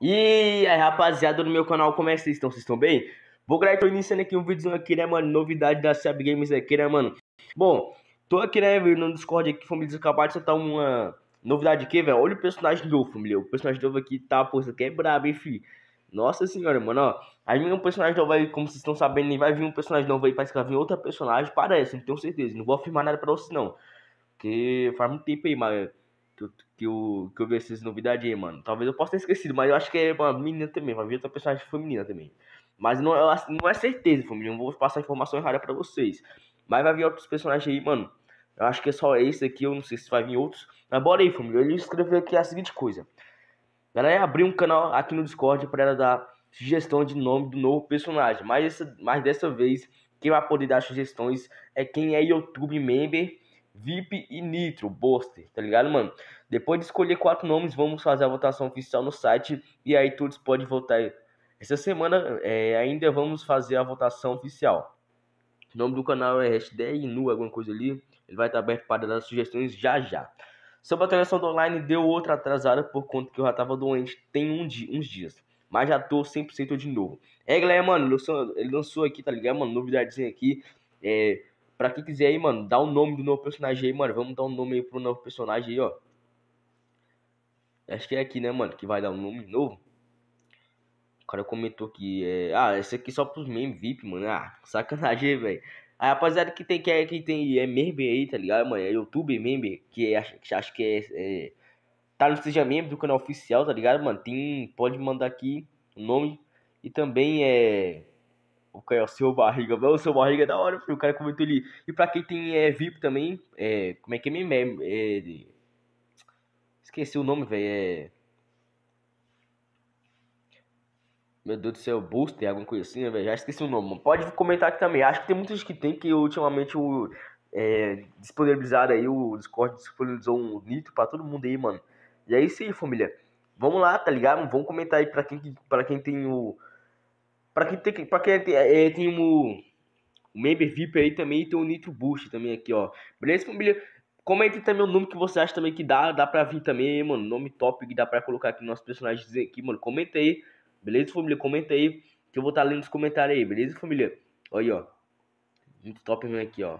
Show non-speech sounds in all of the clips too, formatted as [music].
E aí, rapaziada do meu canal, como é que vocês estão? Vocês estão bem? Vou gravar, tô iniciando aqui um vídeo aqui, né, mano? Novidade da Seb Games aqui, né, mano? Bom, tô aqui, né, no Discord aqui, família, acabar de soltar uma novidade aqui, velho. Olha o personagem novo, família. O personagem novo aqui tá, pô, isso aqui é brabo, hein, Nossa senhora, mano, ó. Aí vem um personagem novo aí, como vocês estão sabendo, nem vai vir um personagem novo aí, parece que vai vir outra personagem, parece, não tenho certeza. Não vou afirmar nada pra vocês, não. Porque faz muito tempo aí, mas que, que, eu, que eu vi essas novidades aí, mano. Talvez eu possa ter esquecido, mas eu acho que é uma menina também, vai vir outra personagem feminina também. Mas não, é, não é certeza, família, não vou passar informação errada pra vocês. Mas vai vir outros personagens aí, mano. Eu acho que é só esse aqui, eu não sei se vai vir outros. Mas bora aí, família. Ele escreveu aqui a seguinte coisa. Galera, abrir um canal aqui no Discord para ela dar sugestão de nome do novo personagem. Mas, essa, mas dessa vez, quem vai poder dar sugestões é quem é YouTube member VIP e Nitro, Booster, tá ligado, mano? Depois de escolher quatro nomes, vamos fazer a votação oficial no site e aí todos podem votar. Essa semana é, ainda vamos fazer a votação oficial. O nome do canal é hashtag nu, alguma coisa ali. Ele vai estar aberto para dar sugestões já já. Sobre a transação do online, deu outra atrasada por conta que eu já tava doente tem um dia, uns dias. Mas já tô 100% de novo. É, galera, mano, ele lançou aqui, tá ligado, mano? Novidadezinha aqui. É, Pra quem quiser aí, mano, dá o nome do novo personagem aí, mano. Vamos dar um nome aí pro novo personagem aí, ó. Acho que é aqui, né, mano, que vai dar um nome novo. O cara comentou que é... Ah, esse aqui só pros memes VIP, mano. Ah, [laughs] sacanagem, velho. Aí, rapaziada, que tem que é, que tem é meme aí, tá ligado, mano? É YouTube meme, que é, acho, acho que é, é... Tá no Seja Membro do canal oficial, tá ligado, mano? Tem... Pode mandar aqui o nome. E também é o cara, é o seu barriga, o seu barriga é da hora, o cara comentou ali. E pra quem tem é, VIP também, é, como é que é mesmo? É, é, esqueci o nome, velho, é... Meu Deus do céu, Booster, alguma coisa assim, né, velho? Já esqueci o nome, mano. Pode comentar aqui também. Acho que tem muitos que tem, que ultimamente o... É, disponibilizaram aí, o Discord disponibilizou um nitro pra todo mundo aí, mano. E é isso aí, família. Vamos lá, tá ligado? Vamos comentar aí pra quem, pra quem tem o para quem tem, para quem é, tem um, member VIP aí também tem o Nitro Boost também aqui, ó. Beleza, família? Comente também o nome que você acha também que dá, dá pra vir também, mano. Nome top que dá pra colocar aqui nossos personagens aqui, mano. Comenta aí, beleza, família? Comenta aí, que eu vou estar tá lendo os comentários aí, beleza, família? Olha aí, ó. Muito top mesmo aqui, ó.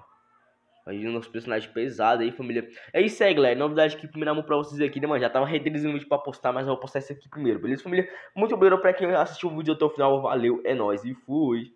Aí o nosso personagem pesado aí, família. É isso aí, galera. Novidade aqui, primeiro amor pra vocês aqui, né, mano? Já tava tá renderizando o vídeo pra postar, mas eu vou postar esse aqui primeiro, beleza, família? Muito obrigado pra quem assistiu o vídeo até o final. Valeu, é nóis e fui!